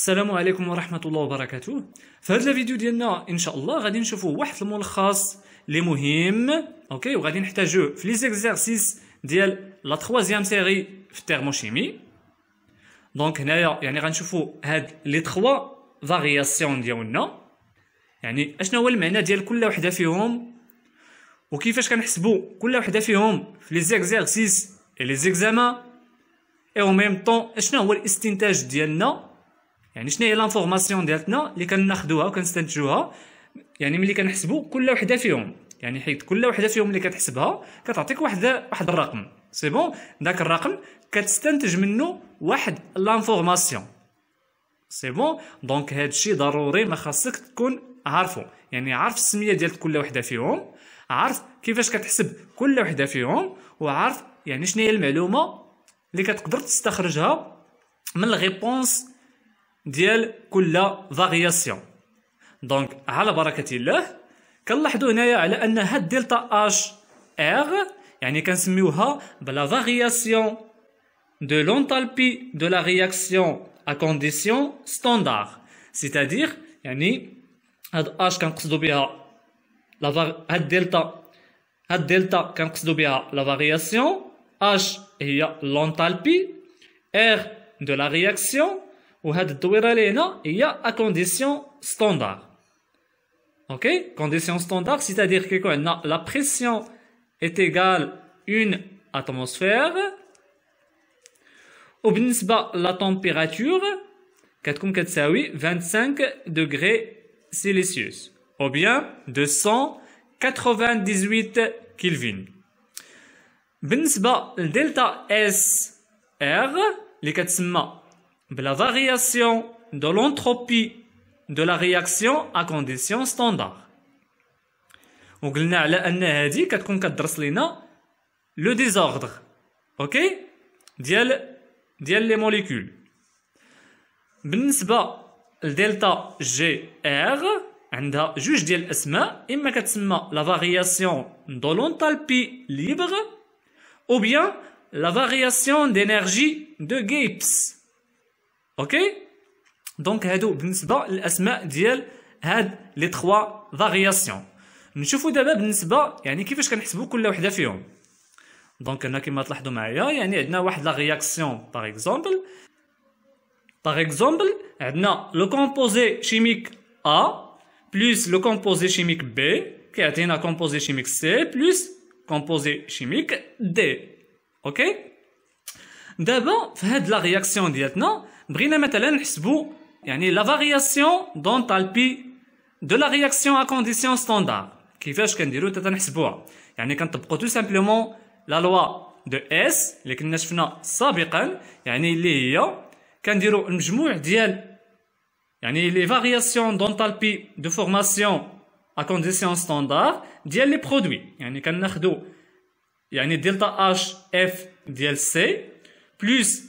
السلام عليكم ورحمة الله وبركاته في هذا الفيديو ديالنا إن شاء الله غادي نشوفوا واحد الملخص اللي مهم أوكي وغادي نحتاجوه في لي زيكزارسيس ديال لا تخوازيام سيري في التيرموشيمي دونك هنايا يعني غنشوفوا هاد لي تخوا فارياسيون ديالنا يعني اشنو هو المعنى ديال كل وحده فيهم وكيفاش كنحسبوا كل وحده فيهم في لي زيكزارسيس لي زيكزامان اي او ميم طون اشنو هو الاستنتاج ديالنا يعني شنو هي لانفورماسيون ديالتنا اللي كناخذوها وكنستنتجوها يعني ملي كنحسبوا كل وحده فيهم يعني حيت كل وحده فيهم اللي كتحسبها كتعطيك واحد واحد الرقم سي بون داك الرقم كتستنتج منه واحد لانفورماسيون سي بون دونك هذا الشيء ضروري ما خاصك تكون عارفه يعني عارف السميه ديال كل وحده فيهم عارف كيفاش كتحسب كل وحده فيهم وعارف يعني شنو هي المعلومه اللي كتقدر تستخرجها من الريبونس ديال كل فارياسيون دونك على بركه الله كنلاحظوا هنايا على ان هاد دلتا اش ار يعني كنسميوها بلا فارياسيون دو لونتالبي دو لا رياكسيون ا كونديسيون ستاندار سيتادير يعني هاد اش كنقصدو بها لا هاد دلتا هاد دلتا كنقصدو بها لا فارياسيون اش هي لونتالبي ار دو لا رياكسيون Il y a condition standard. Condition standard, c'est-à-dire que la pression est égale à une atmosphère. Ou bien ce la température. 25 degrés Celsius. Ou bien 298 Kelvin. Bien est le delta S R la variation de l'entropie de la réaction à condition standard. وقلنا على ان هذه كتكون كتدرس لينا لو ديزوردر molécules. ديال ديال لي molécules. بالنسبه لدلتا جي ار عندها جوج ديال الاسماء اما كتسمى لا فارياسيون دو لونتالبي libre ou bien la variation d'énergie de Gibbs. اوكي دونك هادو بالنسبه للاسماء ديال هاد لي تخوا فارياسيون نشوفوا دابا بالنسبه يعني كيفاش كنحسبوا كل وحده فيهم دونك هنا كما تلاحظوا معايا يعني عندنا واحد لا رياكسيون باغ اكزومبل باغ اكزومبل عندنا لو كومبوزي شيميك ا بلس لو كومبوزي شيميك بي كيعطينا كومبوزي شيميك سي بلس كومبوزي شيميك دي اوكي دابا في هاد لا رياكسيون ديالتنا Nous avons vu la variation d'enthalpie de la réaction à condition standard. Ce qui fait que nous avons vu tout simplement la loi de S, que nous avons vu tout à l'heure, c'est que nous avons vu les variations d'enthalpie de formation à condition standard les produits. Nous avons vu que delta HFC plus delta HFC.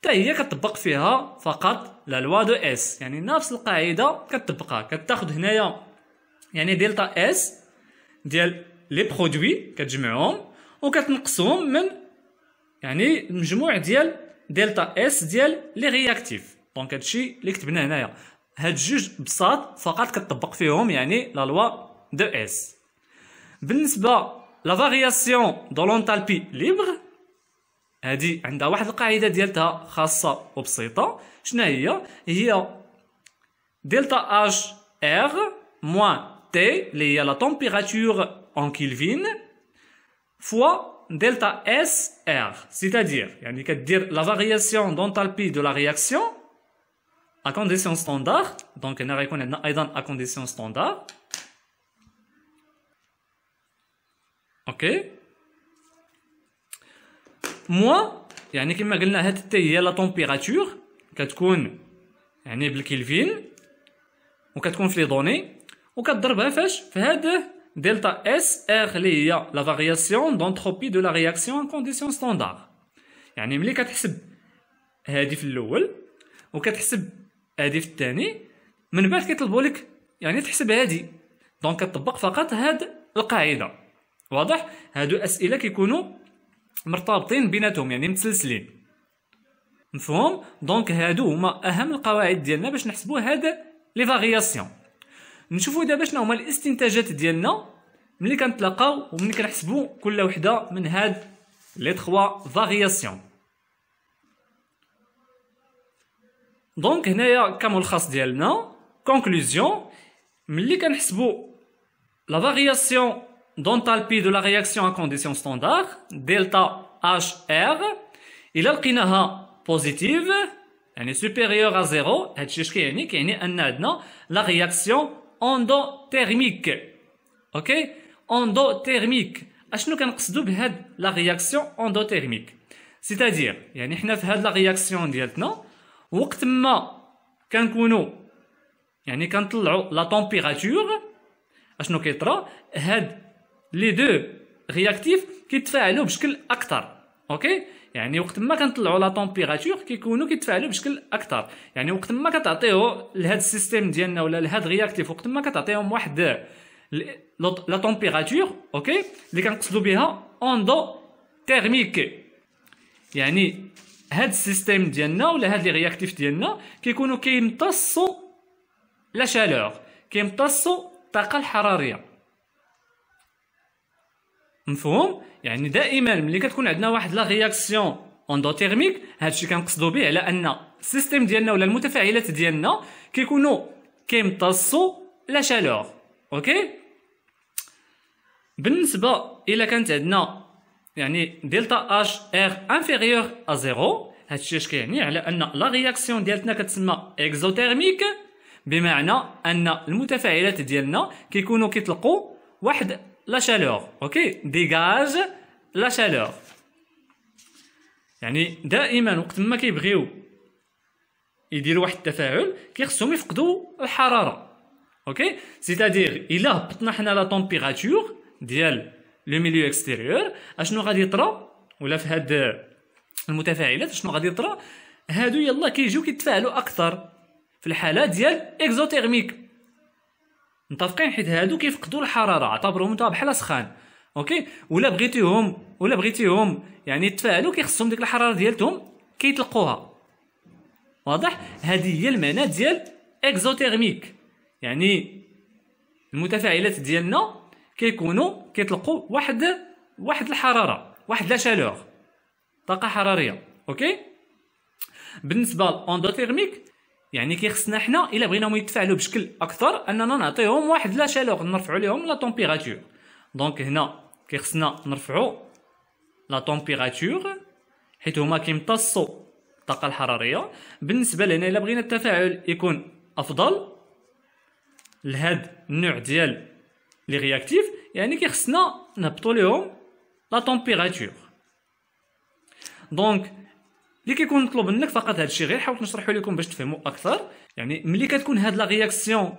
حتى هي كتطبق فيها فقط لا لوا دو اس يعني نفس القاعده كتطبقها كتاخذ هنايا يعني دلتا اس ديال لي برودوي كتجمعهم وكتنقصهم من يعني مجموع ديال دلتا اس ديال لي رياكتيف دونك هادشي اللي كتبناه هنايا هاد جوج بساط فقط كتطبق فيهم يعني لا لوا دو اس بالنسبه لا فارياسيون دو لونتالبي ليبر on a un peu de détail de la réaction, il y a détail HR moins T, il y la température en Kelvin, fois détail SR. C'est-à-dire, la variation d'enthalpie de la réaction à condition standard. Donc, on a réconné à condition standard. موا يعني كما قلنا هاد تي هي لا طومبيراتور كتكون يعني بالكلفين وكتكون في لي دوني وكتضربها فاش في هاد دلتا اس ار اللي هي لا فارياسيون دونتروبي دو لا رياكسيون كونديسيون ستاندار يعني ملي كتحسب هادي في الاول وكتحسب هادي في الثاني من بعد كيطلبوا لك يعني تحسب هادي دونك كتطبق فقط هاد القاعده واضح هادو اسئله كيكونوا مرتبطين بيناتهم يعني متسلسلين مفهوم دونك هادو هما اهم القواعد ديالنا باش نحسبوا هاد لي فارياسيون نشوفوا دابا شنو هما الاستنتاجات ديالنا ملي كنتلاقاو وملي كنحسبوا كل وحده من هاد لي تخوا فارياسيون دونك هنايا كملخص ديالنا كونكلوزيون ملي كنحسبوا لا فارياسيون d'enthalpie de la réaction à condition standard, delta HR, il a positive, elle est supérieure à zéro, la réaction endothermique. OK Endothermique. Ashnou had la réaction endothermique. C'est-à-dire, yani hna had la réaction dialtna, وقت ما كنكونوا يعني كنطلعوا la température اشنو كيطرا had لي دو رياكتيف كيتفاعلوا بشكل اكثر اوكي يعني وقت ما كنطلعوا لا طومبيراتور كيكونوا كيتفاعلوا بشكل اكثر يعني وقت ما كتعطيو لهذا السيستيم ديالنا ولا لهذا رياكتيف وقت ما كتعطيهم واحد لا طومبيراتور اوكي اللي كنقصدوا بها اوندو تيرميك يعني هاد السيستيم ديالنا ولا هاد لي رياكتيف ديالنا كيكونوا كيمتصوا لا شالور كيمتصوا الطاقه الحراريه مفهوم يعني دائما ملي كتكون عندنا واحد لا رياكسيون اندوثيرميك هادشي كنقصدو به على ان السيستم ديالنا ولا المتفاعلات ديالنا كيكونوا كيمتصوا لا شالور اوكي بالنسبه الى كانت عندنا يعني دلتا اش ار انفيريور ا زيرو هادشي اش كيعني على ان لا رياكسيون ديالتنا كتسمى اكزوثيرميك بمعنى ان المتفاعلات ديالنا كيكونوا كيطلقوا واحد لا شالور اوكي ديغاج لا شالور يعني دائما وقت ما كيبغيو يديروا واحد التفاعل كيخصهم يفقدوا الحراره اوكي سيتادير الا هبطنا حنا لا طومبيراتور ديال لو ميليو اكستيريور اشنو غادي يطرا ولا في هاد المتفاعلات شنو غادي يطرا هادو يلا كيجيو كيتفاعلوا اكثر في الحاله ديال اكزوثيرميك متفقين حيت هادو كيفقدوا الحراره اعتبروهم انت بحال سخان اوكي ولا بغيتيهم ولا بغيتيهم يعني يتفاعلوا كيخصهم ديك الحراره ديالتهم كيطلقوها واضح هذه هي المعنى ديال اكزوثيرميك يعني المتفاعلات ديالنا كيكونوا كيطلقوا واحد واحد الحراره واحد لا شالور طاقه حراريه اوكي بالنسبه لاندوثيرميك يعني كيخصنا حنا الا بغيناهم يتفاعلوا بشكل اكثر اننا نعطيهم واحد لا شالوغ نرفعوا لهم لا طومبيراتور دونك هنا كيخصنا نرفعوا لا طومبيراتور حيت هما كيمتصوا الطاقه الحراريه بالنسبه لهنا الا بغينا التفاعل يكون افضل لهاد النوع ديال لي رياكتيف يعني كيخصنا نهبطوا لهم لا طومبيراتور دونك اللي كيكون مطلوب منك فقط هذا الشيء غير حاولت نشرحه لكم باش تفهموا اكثر يعني ملي كتكون هاد لا رياكسيون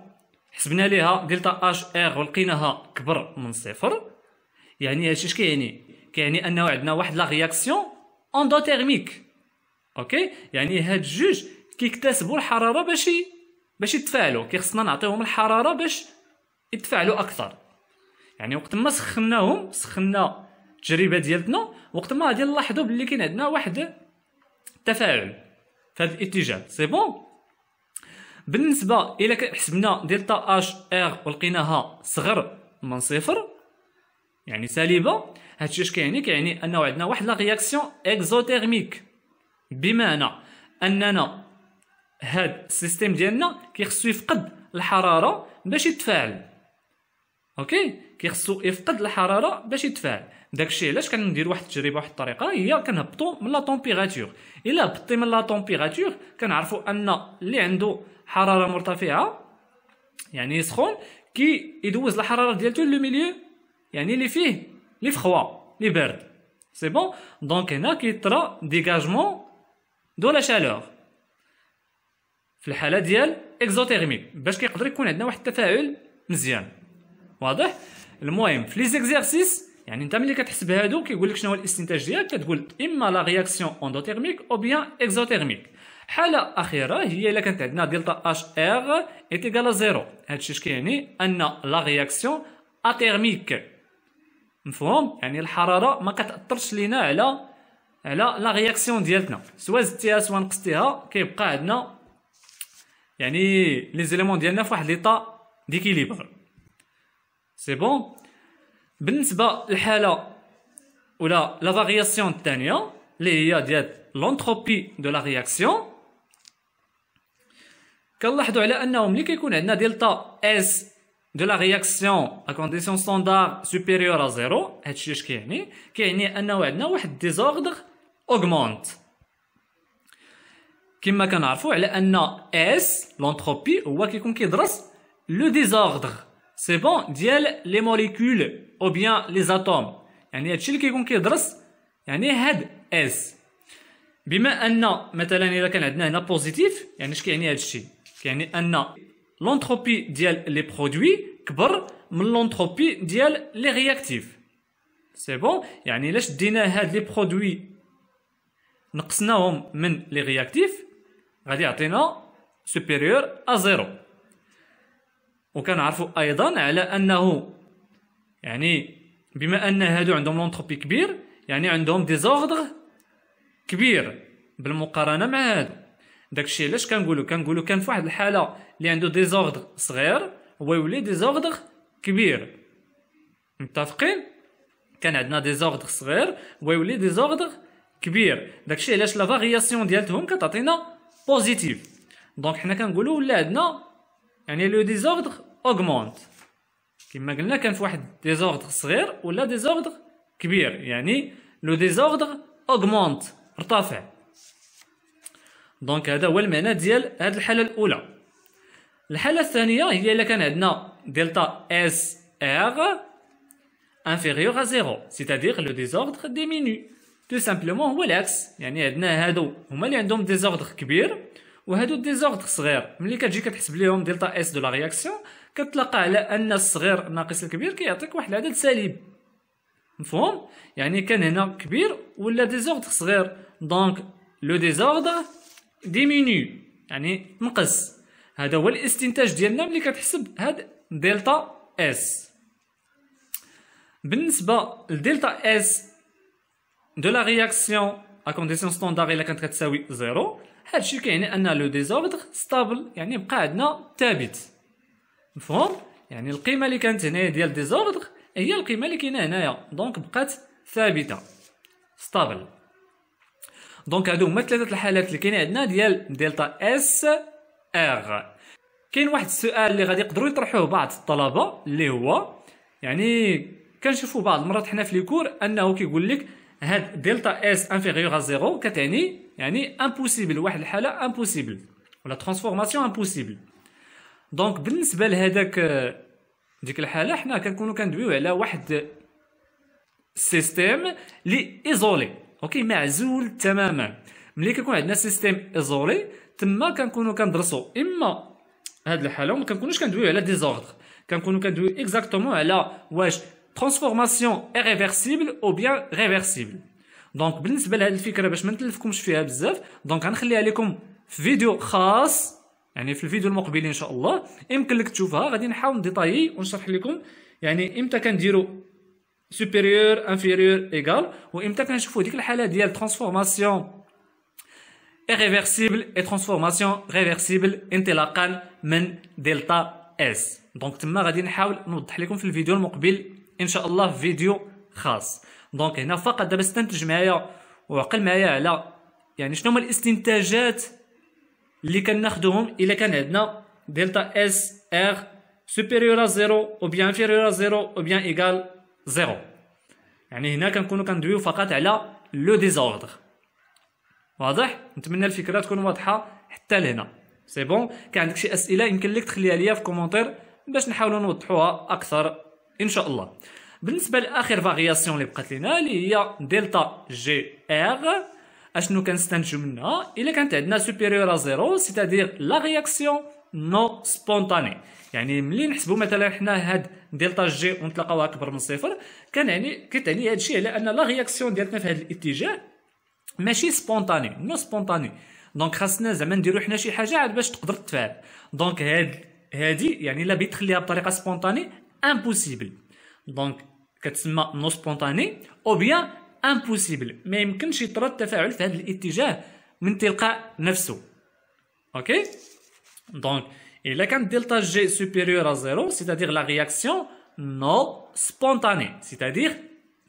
حسبنا ليها دلتا اش ار ولقيناها كبر من صفر يعني هادشي اش كيعني كيعني انه عندنا واحد لا رياكسيون اندوتيرميك اوكي يعني هاد الجوج كيكتسبوا الحراره باش باش يتفاعلوا كيخصنا نعطيهم الحراره باش يتفاعلوا اكثر يعني وقت ما سخناهم سخنا التجربه ديالتنا وقت ما غادي نلاحظوا بلي كاين عندنا واحد تفاعل في هذا الاتجاه سي بون بالنسبه الى حسبنا دلتا اش ار ولقيناها صغر من صفر يعني سالبه هادشي اش كيعني كيعني انه عندنا واحد لا رياكسيون اكزوثيرميك بمعنى اننا هاد السيستيم ديالنا كيخصو يفقد الحراره باش يتفاعل اوكي كيخصو يفقد الحراره باش يتفاعل داكشي علاش كندير واحد التجربه واحد الطريقه هي كنهبطو من لا طومبيراتور الا هبطي من لا طومبيراتور كنعرفو ان اللي عنده حراره مرتفعه يعني سخون كي يدوز الحراره ديالته لو ميليو يعني اللي فيه لي فخوا لي بارد سي بون دونك هنا كيطرا ديغاجمون دو لا شالور في الحاله ديال اكزوتيرميك باش كيقدر يكون عندنا واحد التفاعل مزيان واضح المهم في لي زيكزارسيس يعني انت ملي كتحسب هادو كيقول لك شنو هو الاستنتاج ديالك كتقول اما لا رياكسيون اندوثيرميك او بيان اكزوثيرميك حاله اخيره هي الا كانت عندنا دلتا اش ار ايكال زيرو هادشي اش كيعني ان لا رياكسيون اثيرميك مفهوم يعني الحراره ما كتاثرش لينا على على لا رياكسيون ديالتنا سواء زدتيها سواء نقصتيها كيبقى عندنا يعني لي زيليمون ديالنا فواحد ليطا ديكيليبر سي بون بالنسبه للحاله ولا لا فارياسيون الثانيه اللي هي ديال لونتروبي دو لا رياكسيون كنلاحظوا على انه ملي كيكون عندنا دلتا اس دو لا رياكسيون ا كونديسيون ستاندار سوبيريور ا زيرو هادشي اش كيعني كيعني انه عندنا واحد ديزوردر اوغمونت كما كنعرفوا على ان اس لونتروبي هو كيكون كيدرس لو ديزوردر سي بون ديال لي موليكول او بيان لي زاتوم يعني هادشي اللي كيكون كيدرس يعني هاد اس بما ان مثلا الا كان عندنا هنا بوزيتيف يعني اش كيعني هادشي كيعني ان لونتروبي ديال لي برودوي كبر من لونتروبي ديال لي رياكتيف سي بون يعني الا شدينا هاد لي برودوي نقصناهم من لي رياكتيف غادي يعطينا سوبيريور ا زيرو وكنعرفوا ايضا على انه يعني بما ان هادو عندهم لونتروبي كبير يعني عندهم ديزوردر كبير بالمقارنه مع هادو داكشي علاش كنقولوا كنقولوا كان في واحد الحاله اللي عنده ديزوردر صغير هو يولي ديزوردر كبير متفقين كان عندنا ديزوردر صغير هو يولي ديزوردر كبير داكشي علاش لا فارياسيون ديالتهم كتعطينا بوزيتيف دونك حنا كنقولوا ولا عندنا يعني لو ديزوردر اوغمونت كما قلنا كان في واحد ديزوردر صغير ولا ديزوردر كبير يعني لو ديزوردر اوغمونت ارتفع دونك هذا هو المعنى ديال هذه الحاله الاولى الحاله الثانيه هي الا كان عندنا دلتا اس ار انفيريور ا زيرو c'est-à-dire le désordre diminue هو العكس يعني عندنا هادو هما اللي عندهم ديزوردر كبير وهادو ديزوردر صغير ملي كتجي كتحسب ليهم دلتا اس دو لا رياكسيون كتلقى على ان الصغير ناقص الكبير كيعطيك واحد العدد سالب مفهوم يعني كان هنا كبير ولا ديزوردر صغير دونك لو ديزوردر ديمينيو يعني نقص هذا هو الاستنتاج ديالنا ملي كتحسب هاد دلتا اس بالنسبه لدلتا اس دو لا رياكسيون ا كونديسيون ستاندار الا كانت كتساوي زيرو هادشي كيعني ان لو ديزوردر ستابل يعني بقى عندنا ثابت مفهوم يعني القيمه اللي كانت هنايا ديال ديزوردر هي القيمه اللي كاينه هنايا دونك بقات ثابته ستابل دونك هادو هما ثلاثه الحالات اللي كاينه عندنا ديال دلتا اس ار كاين واحد السؤال اللي غادي يقدروا يطرحوه بعض الطلبه اللي هو يعني كنشوفوا بعض المرات حنا في ليكور انه كيقول لك هاد دلتا اس انفيريور ا زيرو كتعني يعني امبوسيبل واحد الحاله امبوسيبل ولا ترانسفورماسيون امبوسيبل دونك بالنسبه لهذاك ديك الحاله حنا كنكونو كندويو على واحد سيستيم لي ايزولي اوكي معزول تماما ملي كيكون عندنا سيستيم ايزولي تما كنكونو كندرسو اما هاد الحاله وما كنكونوش كندويو على ديزوردر كنكونو كندويو اكزاكتومون على واش ترانسفورماسيون ايريفيرسيبل او بيان ريفيرسيبل دونك بالنسبه لهاد الفكره باش ما نتلفكمش فيها بزاف دونك غنخليها لكم في فيديو خاص يعني في الفيديو المقبل ان شاء الله يمكن لك تشوفها غادي نحاول نديطايي ونشرح لكم يعني امتى كنديروا سوبيريور انفيريور ايغال وامتى كنشوفوا ديك الحاله ديال ترانسفورماسيون irréversible اي ترانسفورماسيون ريفرسيبل انطلاقا من دلتا اس دونك تما غادي نحاول نوضح لكم في الفيديو المقبل ان شاء الله في فيديو خاص دونك هنا فقط دابا استنتج معايا وعقل معايا على يعني شنو هما الاستنتاجات اللي كناخذوهم الا كان عندنا دلتا اس ار سوبيريور ا زيرو او بيان انفيريور ا زيرو او بيان ايغال زيرو يعني هنا كنكونوا كندويو فقط على لو ديزوردر واضح نتمنى الفكره تكون واضحه حتى لهنا سي بون كان عندك شي اسئله يمكن لك تخليها ليا في كومونتير باش نحاولوا نوضحوها اكثر ان شاء الله بالنسبه لاخر فارياسيون اللي بقات لينا اللي هي دلتا جي ار اشنو كنستنتجو منها الا كانت عندنا سوبيريور ا زيرو سيتادير لا رياكسيون نو سبونتاني يعني ملي نحسبوا مثلا حنا هاد دلتا جي ونتلاقاوها اكبر من صفر كان يعني كتعني هادشي على ان لا رياكسيون ديالتنا في هاد الاتجاه ماشي سبونتاني نو سبونتاني دونك خاصنا زعما نديرو حنا شي حاجه عاد باش تقدر تفعل دونك هاد هادي يعني الا بغيت تخليها بطريقه سبونتاني امبوسيبل دونك كتسمى نو سبونتاني او بيان امبوسيبل ما يمكنش يطرى التفاعل في هذا الاتجاه من تلقاء نفسه اوكي دونك الا كان دلتا جي سوبيريور ا زيرو سيتادير لا رياكسيون نو سبونتاني سيتادير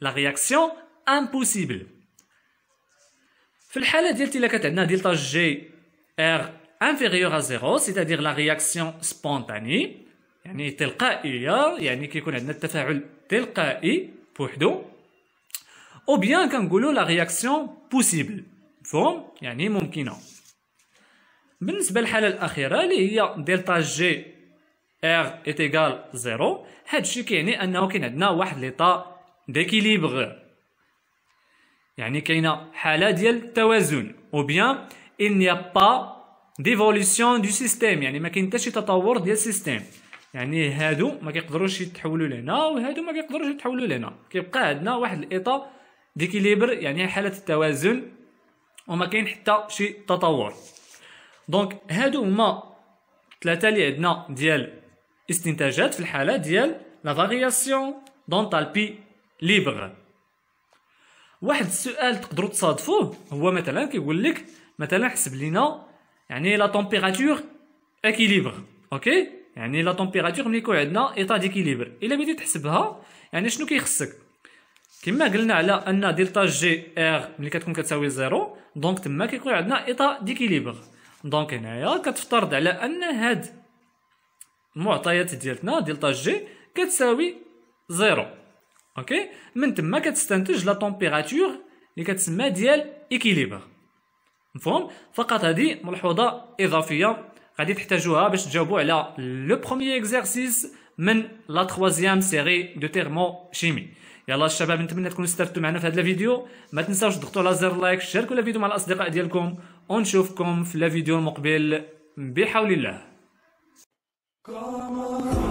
لا رياكسيون امبوسيبل في الحاله ديال الا كانت عندنا دلتا جي ار انفيريور ا زيرو سيتادير لا رياكسيون سبونطاني يعني تلقائيه يعني كيكون عندنا التفاعل تلقائي بوحدو او بيان كنقولوا لا رياكسيون بوسيبل مفهوم يعني ممكنه بالنسبه للحاله الاخيره اللي هي دلتا جي ار إتيكال زيرو هادشي كيعني انه كاين عندنا واحد ليطا ديكيليبغ يعني كاينه حاله ديال التوازن او بيان ان يا با ديفولوسيون دو سيستيم يعني ما كاين حتى شي تطور ديال السيستيم يعني هادو ما كيقدروش يتحولوا لهنا وهادو ما كيقدروش يتحولوا لهنا كيبقى عندنا واحد الايطا ديكيليبر يعني حاله التوازن وما كاين حتى شي تطور دونك هادو هما ثلاثه اللي عندنا ديال استنتاجات في الحاله ديال لا فارياسيون دونتالبي ليبر واحد السؤال تقدروا تصادفوه هو مثلا كيقول لك مثلا حسب لينا يعني لا تمبيراتور اكيليبر اوكي يعني لا طومبيراتور ملي يكون عندنا ايطا ديكيليبر الا بديت تحسبها يعني شنو كيخصك كما قلنا على ان دلتا جي ار ملي كتكون كتساوي زيرو دونك تما كيكون عندنا ايطا ديكيليبر دونك هنايا كتفترض على ان هاد المعطيات ديالتنا دلتا جي كتساوي زيرو اوكي من تما كتستنتج لا طومبيراتور اللي كتسمى ديال ايكيليبر مفهوم فقط هذه ملحوظه اضافيه غادي تحتاجوها باش تجاوبوا على لو بروميي اكزرسيس من لا تخوازيام سيري دو تيرمو شيمي يلا الشباب نتمنى تكونوا استفدتوا معنا في هذا الفيديو ما تنساوش تضغطوا على زر لايك شاركوا الفيديو مع الاصدقاء ديالكم ونشوفكم في الفيديو المقبل بحول الله